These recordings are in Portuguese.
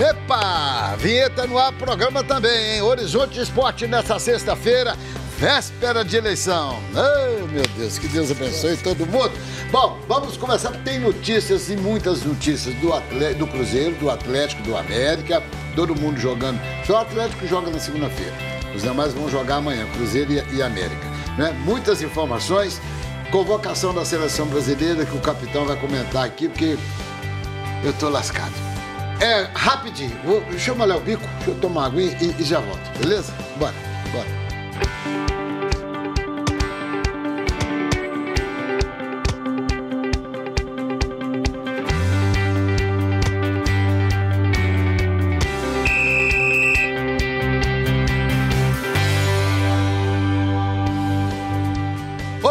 Epa! Vinheta no ar, programa também, hein? Horizonte Esporte nessa sexta-feira, véspera de eleição. Ai, meu Deus, que Deus abençoe todo mundo. Bom, vamos começar, tem notícias e muitas notícias do, atleta, do Cruzeiro, do Atlético, do América, todo mundo jogando. Só o Atlético joga na segunda-feira. Os demais vão jogar amanhã, Cruzeiro e, e América. Né? Muitas informações, convocação da seleção brasileira que o capitão vai comentar aqui, porque eu tô lascado. É rapidinho. Vou, deixa eu molhar o bico, deixa eu tomar água e, e já volto, beleza? Bora, bora.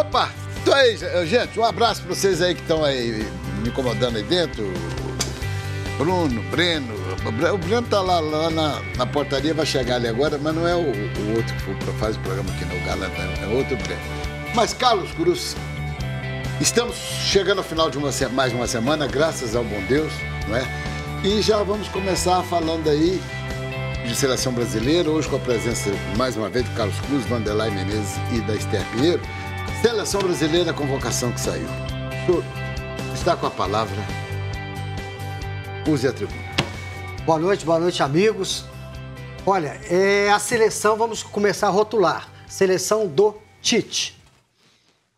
Opa! Então é isso, gente. Um abraço para vocês aí que estão aí me incomodando aí dentro. Bruno, Breno. O Breno tá lá, lá na, na portaria, vai chegar ali agora, mas não é o, o outro que faz o programa aqui no Galanta, né? é outro Breno. Mas Carlos Cruz, estamos chegando ao final de uma, mais uma semana, graças ao bom Deus, não é? E já vamos começar falando aí de seleção brasileira, hoje com a presença, mais uma vez, do Carlos Cruz, Vanderlei Menezes e da Esther Pinheiro. Seleção brasileira, a convocação que saiu. está com a palavra. Use a tribuna. Boa noite, boa noite, amigos. Olha, é a seleção, vamos começar a rotular. Seleção do Tite.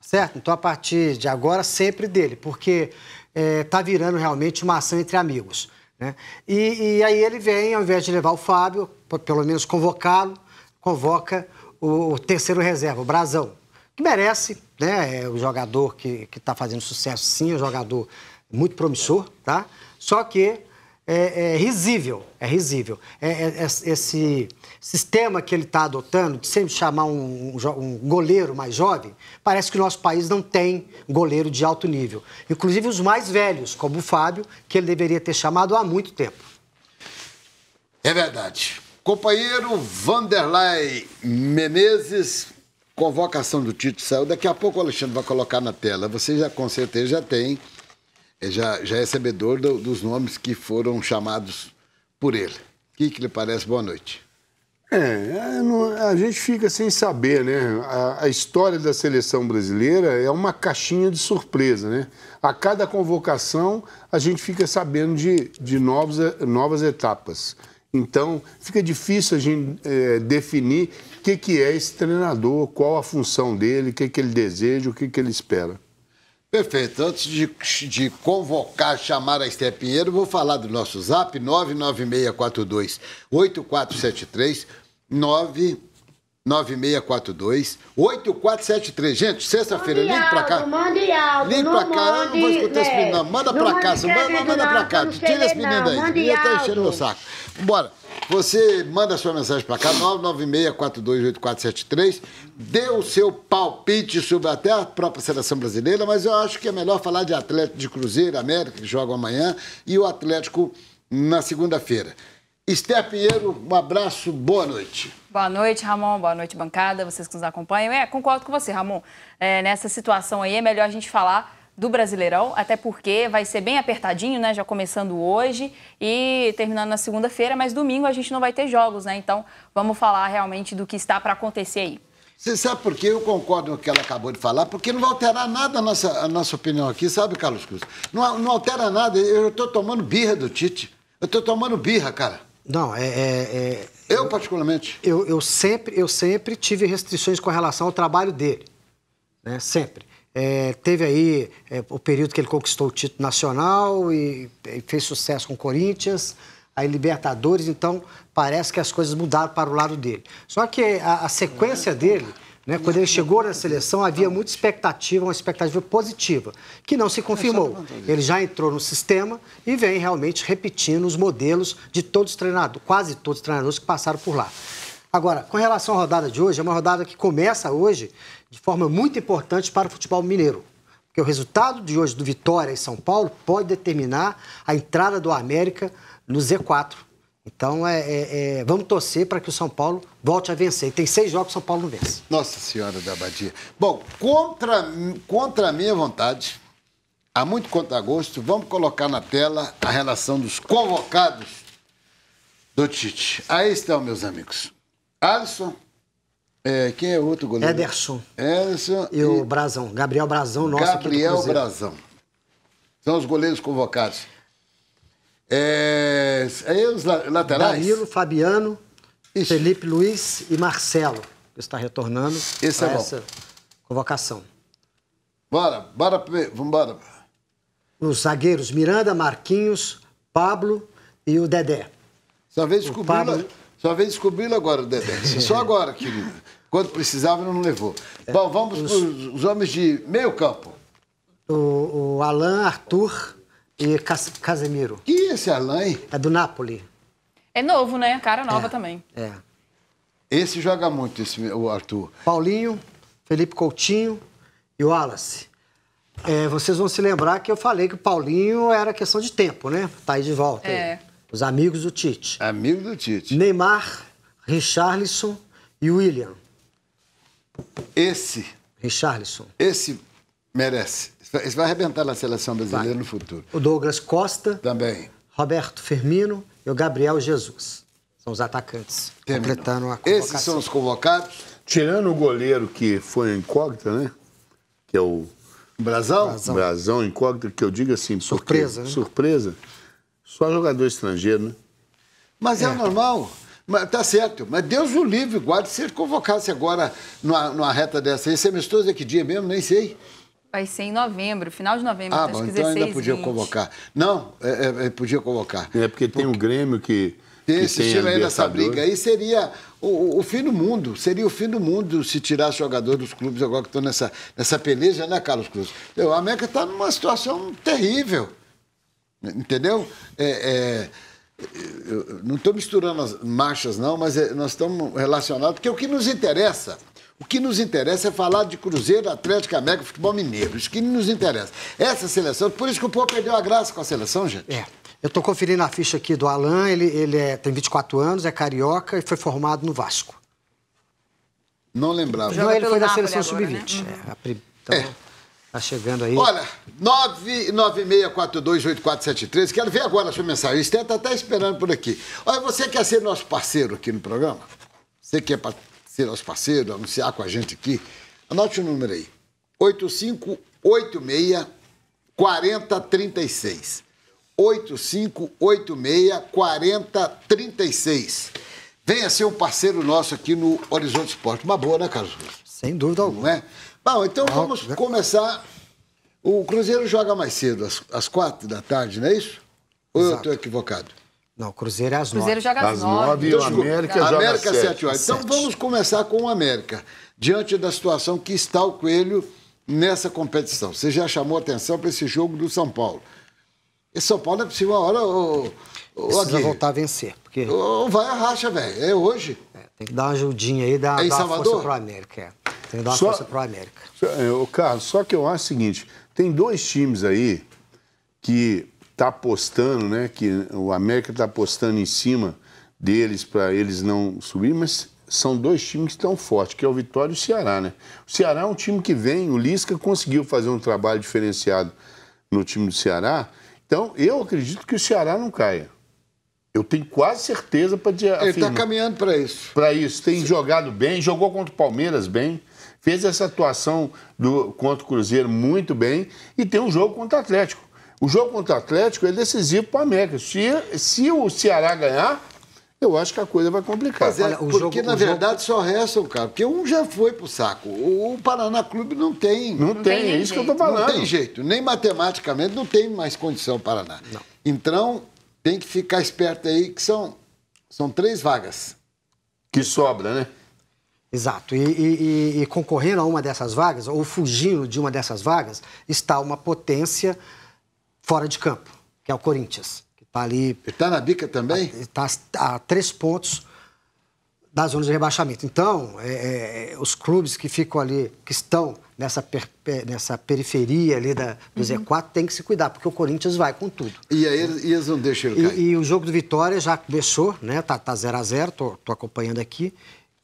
Certo? Então, a partir de agora, sempre dele, porque está é, tá virando realmente uma ação entre amigos. Né? E, e, aí ele vem, ao invés de levar o Fábio, pelo menos convocá-lo, convoca o, o, terceiro reserva, o Brasão, que merece, né? É o jogador que está fazendo sucesso, sim, é um jogador muito promissor, tá? Só que é, é risível, é risível. É, é, é esse sistema que ele está adotando, de sempre chamar um, um, goleiro mais jovem, parece que o nosso país não tem goleiro de alto nível. Inclusive os mais velhos, como o Fábio, que ele deveria ter chamado há muito tempo. É verdade. Companheiro Vanderlei Menezes, convocação do título, saiu. Daqui a pouco o Alexandre vai colocar na tela. Você já com certeza já tem é, já, já é sabedor do, dos nomes que foram chamados por ele. O que, que lhe parece? Boa noite. É, é a gente fica sem saber, né? A, a, história da seleção brasileira é uma caixinha de surpresa, né? A cada convocação, a gente fica sabendo de, de novos, novas etapas. Então, fica difícil a gente é, definir o que, que é esse treinador, qual a função dele, o que, que ele deseja, o que, que ele espera. Perfeito. Antes de, de, convocar, chamar a Esté Pinheiro, vou falar do nosso zap 99642 8473 99642 8473. Gente, sexta-feira, ligue pra cá. Mande algo, ligue pra cá, eu não vou escutar esse menino. não. Manda pra cá, manda, manda pra tá cá. Tira esse menino daí. Ele tá enchendo meu saco. Bora. Você manda sua mensagem para cá, 996-428473. Dê o seu palpite sobre até a própria seleção brasileira, mas eu acho que é melhor falar de Atlético de Cruzeiro, América, que joga amanhã, e o Atlético na segunda-feira. Esther Pinheiro, um abraço, boa noite. Boa noite, Ramon, boa noite, bancada, vocês que nos acompanham. É, concordo com você, Ramon. É, nessa situação aí é melhor a gente falar do Brasileirão, até porque vai ser bem apertadinho, né? Já começando hoje e terminando na segunda-feira, mas domingo a gente não vai ter jogos, né? Então vamos falar realmente do que está para acontecer aí. Você sabe por quê? Eu concordo com o que ela acabou de falar, porque não vai alterar nada a nossa, a nossa opinião aqui, sabe, Carlos Cruz? Não, não altera nada. Eu estou tomando birra do Tite. Eu estou tomando birra, cara. Não, é. é, é... eu, particularmente. Eu, eu, sempre, eu sempre tive restrições com relação ao trabalho dele. Né? Sempre. É, teve aí é, o período que ele conquistou o título nacional e, e, fez sucesso com o Corinthians, aí Libertadores, então parece que as coisas mudaram para o lado dele. Só que a, a sequência dele, né, quando ele chegou na seleção, havia muita expectativa, uma expectativa positiva, que não se confirmou. É, ele já entrou no sistema e vem realmente repetindo os modelos de todos os treinadores, quase todos os treinadores que passaram por lá. Agora, com relação à rodada de hoje, é uma rodada que começa hoje de forma muito importante para o futebol mineiro. Porque o resultado de hoje do Vitória e São Paulo pode determinar a entrada do América no Z4. Então, é, é, é, vamos torcer para que o São Paulo volte a vencer. E tem seis jogos que o São Paulo não vence. Nossa Senhora da Abadia. Bom, contra, contra a minha vontade, há muito gosto, vamos colocar na tela a relação dos convocados do Tite. Aí estão, meus amigos. Alisson. É, quem é outro goleiro? Ederson. Ederson. E, e o Brazão. Gabriel Brazão, nosso Gabriel Brazão. São os goleiros convocados. É, aí é os laterais? Danilo, Fabiano, Ixi. Felipe Luiz e Marcelo, que está retornando Esse é essa convocação. Bora, bora, vamos embora. Os zagueiros Miranda, Marquinhos, Pablo e o Dedé. Só vez descobriu. Né? Pablo... Só veio descobri-lo agora, Dedé. Só agora, querido. Quando precisava, não levou. Bom, vamos os... para os homens de meio campo. O, o Alain, Arthur e Cas Casemiro. é esse Alain? É do Napoli. É novo, né? Cara é, nova é, também. É. Esse joga muito, esse, o Arthur. Paulinho, Felipe Coutinho e Wallace. É, vocês vão se lembrar que eu falei que o Paulinho era questão de tempo, né? Tá aí de volta. É. Aí. Os amigos do Tite. Amigo do Tite. Neymar, Richarlison e William. Esse. Richarlison. Esse merece. Esse vai arrebentar na seleção brasileira vai. no futuro. O Douglas Costa. Também. Roberto Firmino e o Gabriel Jesus. São os atacantes. Terminou. Completando a convocação. Esses são os convocados. Tirando o goleiro que foi incógnita, né? Que é o. Brasão? Brasão, Brasão incógnita, que eu digo assim. Surpresa, porque... né? Surpresa. Só jogador estrangeiro, né? Mas é, é normal. Mas, tá certo, mas Deus o livre, guarde se ele convocasse agora numa, numa reta dessa. Esse amistoso é que dia mesmo? Nem sei. Vai ser em novembro, final de novembro. Ah, bom, então 16, ainda podia 20. convocar. Não, é, é, é, podia convocar. É porque tem porque... um Grêmio que... Tem esse time aí dessa briga. Aí seria o, o, fim do mundo. Seria o fim do mundo se tirasse jogador dos clubes agora que estão nessa, nessa peleja, né, Carlos Cruz? O América está numa situação terrível. Entendeu? É, é, não estou misturando as marchas, não, mas é, nós estamos relacionados, porque o que nos interessa o que nos interessa é falar de Cruzeiro, Atlético América, futebol mineiro. Isso que nos interessa. Essa seleção, por isso que o povo perdeu a graça com a seleção, gente. É. Eu estou conferindo a ficha aqui do Alain, ele, ele é, tem 24 anos, é carioca e foi formado no Vasco. Não lembrava. Não, ele foi da seleção sub-20. Né? Uhum. É, então... é. Tá chegando aí. Olha, 996428473. Quero ver agora a sua mensagem. O Esther tá até esperando por aqui. Olha, você quer ser nosso parceiro aqui no programa? Você quer ser nosso parceiro, anunciar com a gente aqui? Anote o número aí. 8586 4036. 8586 4036. Venha ser um parceiro nosso aqui no Horizonte Esporte. Uma boa, né, Carlos? Sem dúvida alguma. Não é? Bom, então ah, vamos começar. O Cruzeiro joga mais cedo, às, às quatro da tarde, não é isso? Ou Exato. eu estou equivocado? Não, Cruzeiro é às nove. Cruzeiro joga às nove. Então, e o América joga América às sete horas. Então vamos começar com o América. Diante da situação que está o Coelho nessa competição. Você já chamou atenção para esse jogo do São Paulo. E São Paulo é possível uma hora... o. O Precisa voltar a vencer. Porque... Ou vai a racha, velho. É hoje. É, tem que dar uma ajudinha aí, dar, é dar Salvador para o América. É. Tem que dar uma só, força para o América. Só, é, Carlos, só que eu acho o seguinte, tem dois times aí que tá apostando, né, que o América tá apostando em cima deles para eles não subir, mas são dois times que estão fortes, que é o Vitória e o Ceará, né? O Ceará é um time que vem, o Lisca conseguiu fazer um trabalho diferenciado no time do Ceará, então eu acredito que o Ceará não caia. Eu tenho quase certeza para dizer. Ele está caminhando para isso. Para isso, tem Sim. jogado bem, jogou contra o Palmeiras bem fez essa atuação do, contra o Cruzeiro muito bem e tem um jogo contra o Atlético. O jogo contra o Atlético é decisivo para o América. Se, se o Ceará ganhar, eu acho que a coisa vai complicar. Mas é, porque, jogo, na verdade, jogo... só resta o cara. Porque um já foi para o saco. O, Paraná Clube não tem. Não, não tem, tem, é isso que eu tô falando. Não tem jeito. Nem matematicamente não tem mais condição o Paraná. Não. Então, tem que ficar esperto aí que são, são três vagas. Que sobra, né? Exato. E, e, e, concorrendo a uma dessas vagas, ou fugindo de uma dessas vagas, está uma potência fora de campo, que é o Corinthians. Que está ali. Está na bica também? Está a, tá a, três pontos da zona de rebaixamento. Então, é, é, é, os clubes que ficam ali, que estão nessa, per, nessa periferia ali da, do uhum. Z4, tem que se cuidar, porque o Corinthians vai com tudo. E aí eles, eles não deixam ele cair. E, e, o jogo do Vitória já começou, né? Tá 0x0, tá zero a zero, acompanhando aqui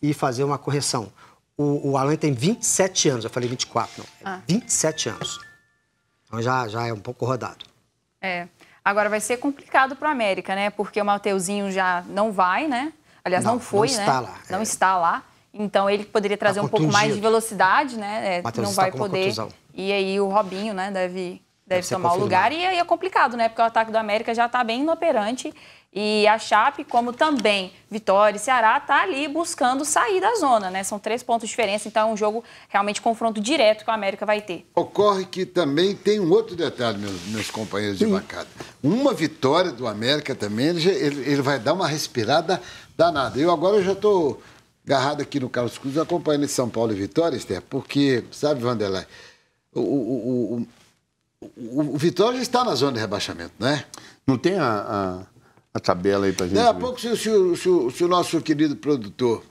e fazer uma correção. O, o Alan tem 27 anos, eu falei 24, não. ah. 27 anos. Então já, já é um pouco rodado. É. Agora vai ser complicado para o América, né? Porque o Mateuzinho já não vai, né? Aliás, não, não foi, não né? Está lá, não é. está lá. Então ele poderia tá trazer tá um pouco mais de velocidade, né? É, Mateus não tá vai poder. E aí o Robinho, né, deve, deve, deve tomar o lugar. E aí é complicado, né? Porque o ataque do América já está bem inoperante. E a Chape, como também Vitória e Ceará, está ali buscando sair da zona, né? São três pontos de diferença, então é um jogo realmente confronto direto que o América vai ter. Ocorre que também tem um outro detalhe, meus, meus companheiros Sim. de bancada. Uma vitória do América também, ele, ele, vai dar uma respirada danada. Eu agora já estou agarrado aqui no Carlos Cruz, acompanhando São Paulo e Vitória, Esther, porque, sabe, Vanderlei, o, o, o, o, Vitória já está na zona de rebaixamento, né? Não tem a... a a tabela aí para gente. Daqui a pouco, se, se, se, se, o nosso querido produtor,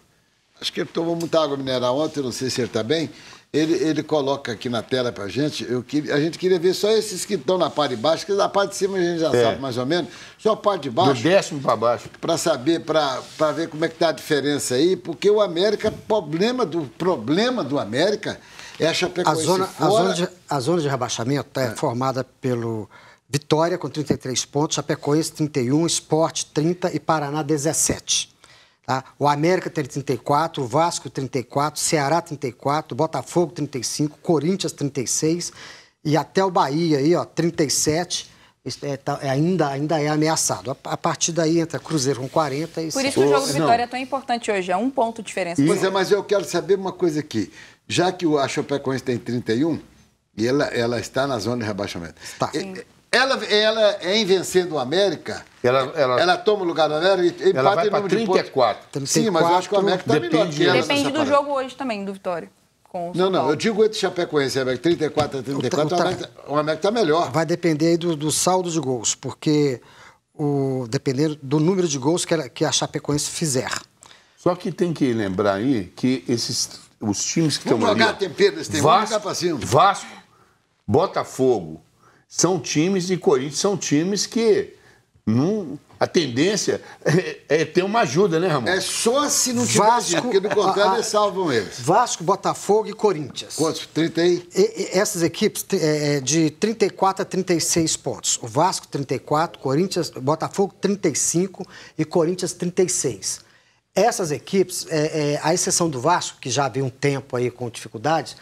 acho que ele tomou muita água mineral ontem, não sei se ele está bem, ele, ele coloca aqui na tela para gente. Eu a gente queria ver só esses que estão na parte de baixo, que da parte de cima a gente já é. sabe mais ou menos. Só a parte de baixo. Do décimo para baixo. Para saber, para ver como é que está a diferença aí, porque o América, problema do problema do América é a Chapecoense a zona, fora... a zona de, a zona de rebaixamento tá é, é. formada pelo Vitória com 33 pontos, Chapecoense 31, Esporte 30 e Paraná 17. Tá? O América tem 34, Vasco 34, Ceará 34, Botafogo 35, Corinthians 36 e até o Bahia aí, ó, 37. É, tá, ainda, ainda é ameaçado. A, a, partir daí entra Cruzeiro com 40 e... Por isso que o jogo de vitória Não. é tão importante hoje, é um ponto de diferença. Isa, é, mas eu quero saber uma coisa aqui. Já que a Chapecoense tem 31 e ela, ela está na zona de rebaixamento. Está. É, ela, ela é em vencendo o América. Ela, ela, ela toma o lugar do América e ela vai para 34. 34. Sim, mas eu acho que o América está melhor que ela. Depende do jogo hoje também, do Vitória. Com o não, não, eu digo entre Chapecoense e América, 34 a 34, o, América, o América está melhor. Vai depender aí do, do saldo de gols, porque o, dependendo do número de gols que, ela, que a Chapecoense fizer. Só que tem que lembrar aí que esses, os times que estão ali... Vamos jogar tempero nesse tempo, Vasco, Botafogo, são times, e Corinthians são times que não, a tendência é, é, ter uma ajuda, né, Ramon? É só se não tiver Vasco, dinheiro, porque do contrário eles salvam eles. Vasco, Botafogo e Corinthians. Quantos? 30 aí? E, e, essas equipes é, é, de 34 a 36 pontos. O Vasco 34, Corinthians, Botafogo 35 e Corinthians 36. Essas equipes, é, é, à exceção do Vasco, que já havia um tempo aí com dificuldades,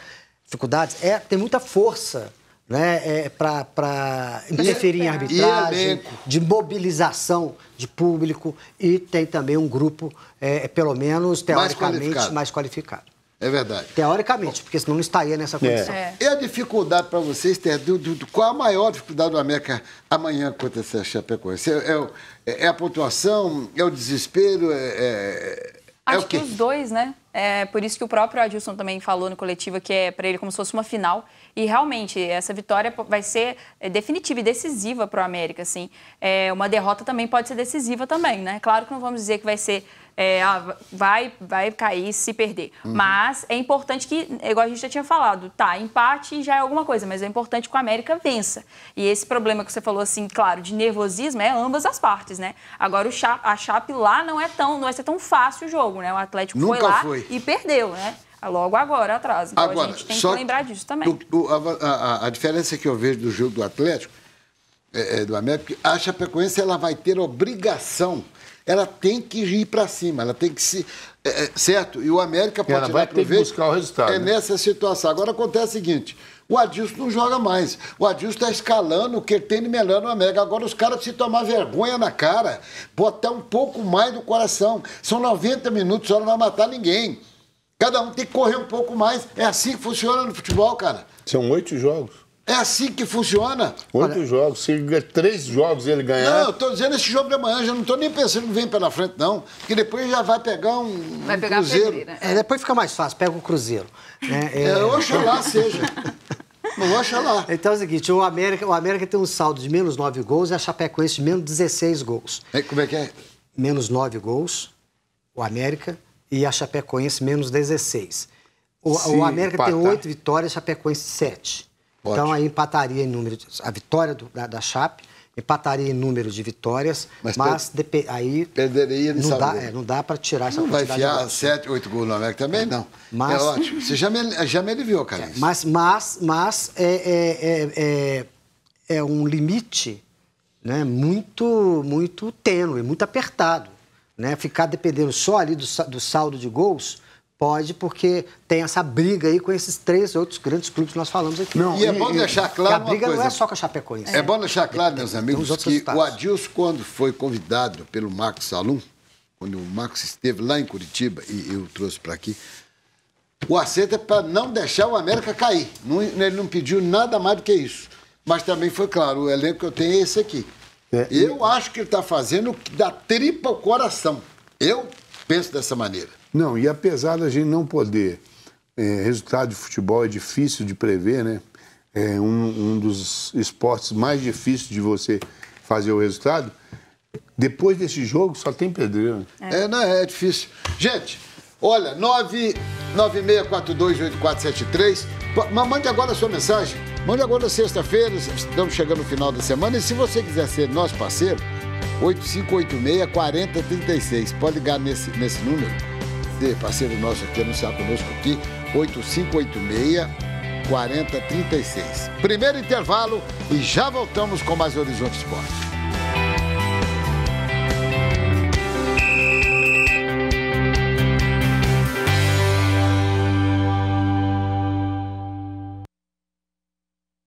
dificuldades é, tem muita força né, é, para interferir em arbitragem, de mobilização de público e tem também um grupo, é, é pelo menos teoricamente, mais qualificado. Mais qualificado. É verdade. Teoricamente, porque senão não estaria nessa é. condição. É. é. E a dificuldade para vocês, ter, do, do, qual a maior dificuldade do América amanhã contra essa Chapecoense? É, é, é, é a pontuação? É o desespero? É, Acho que os dois, né? É por isso que o próprio Adilson também falou no coletivo que é para ele como se fosse uma final. E realmente, essa vitória vai ser é, definitiva e decisiva para o América. Assim. É, uma derrota também pode ser decisiva também, né? Claro que não vamos dizer que vai ser. É, ah, vai, vai cair se perder. Uhum. Mas é importante que, igual a gente já tinha falado, tá, empate já é alguma coisa, mas é importante que o América vença. E esse problema que você falou, assim, claro, de nervosismo é ambas as partes, né? Agora o Cha a Chape lá não é tão, não vai ser tão fácil o jogo, né? O Atlético Nunca foi lá foi. e perdeu, né? É logo agora atrás. Então agora, a gente tem que lembrar disso também. a, a, a, diferença que eu vejo do jogo do Atlético, é, é, do América, que a Chapecoense ela vai ter obrigação. Ela tem que ir para cima, ela tem que se. É, é certo? E o América pode ela vai Ter que buscar o resultado. É né? nessa situação. Agora acontece o seguinte: o Adilson não joga mais. O Adilson está escalando o de Melano no América. Agora os caras se tomar vergonha na cara, botar um pouco mais do coração. São 90 minutos, só não vai matar ninguém. Cada um tem que correr um pouco mais. É assim que funciona no futebol, cara. São oito jogos. É assim que funciona. Oito Olha... jogos. Se três jogos ele ganhar. Não, eu tô dizendo esse jogo de amanhã, já não tô nem pensando que vem pela frente, não. Porque depois já vai pegar um. Vai um pegar cruzeiro. Pedreira. Né? É, depois fica mais fácil, pega o Cruzeiro. Né? É, é, oxalá seja. Oxalá. Então é o seguinte, o América, o América tem um saldo de menos nove gols e a Chapecoense de menos 16 gols. É, como é que é? Menos nove gols, o América, e a Chapecoense menos 16. O, o América empatar. tem 8 vitórias, a Chapecoense 7. Então, ótimo. Então aí empataria em número. De, a vitória do, da, da Chape empataria em número de vitórias, mas, mas per aí perderia de não dá, é, não dá para tirar essa não vai enfiar 7, 8 gols no América também é. não. Mas, é ótimo. Você já me, já me aliviou, cara. É, mas mas mas é, é, é, é, é um limite, né? Muito muito tênue, muito apertado. Né? Ficar dependendo só ali do, do saldo de gols, Pode, porque tem essa briga aí com esses três outros grandes clubes que nós falamos aqui. Não, e, é e é bom deixar claro. a briga coisa. não é só com a Chapecoense. É, bom deixar claro, meus amigos, que resultados. o Adilson, quando foi convidado pelo Max Salum, quando o Max esteve lá em Curitiba e eu trouxe para aqui, o acerto é para não deixar o América cair. Não, ele não pediu nada mais do que isso. Mas também foi claro: o elenco que eu tenho é esse aqui. É, eu acho que ele está fazendo da tripa ao coração. Eu penso dessa maneira. Não, e apesar da gente não poder. É, resultado de futebol é difícil de prever, né? É um, um dos esportes mais difíceis de você fazer o resultado. Depois desse jogo, só tem pedreiro. Né? É, é não é, é difícil. Gente, olha, 996428473. Mas mande agora a sua mensagem. Mande agora sexta-feira, estamos chegando no final da semana. E se você quiser ser nosso parceiro, 8586-4036. Pode ligar nesse, nesse número, ser parceiro nosso aqui, anunciar conosco aqui, 8586-4036. Primeiro intervalo e já voltamos com mais Horizonte Esporte.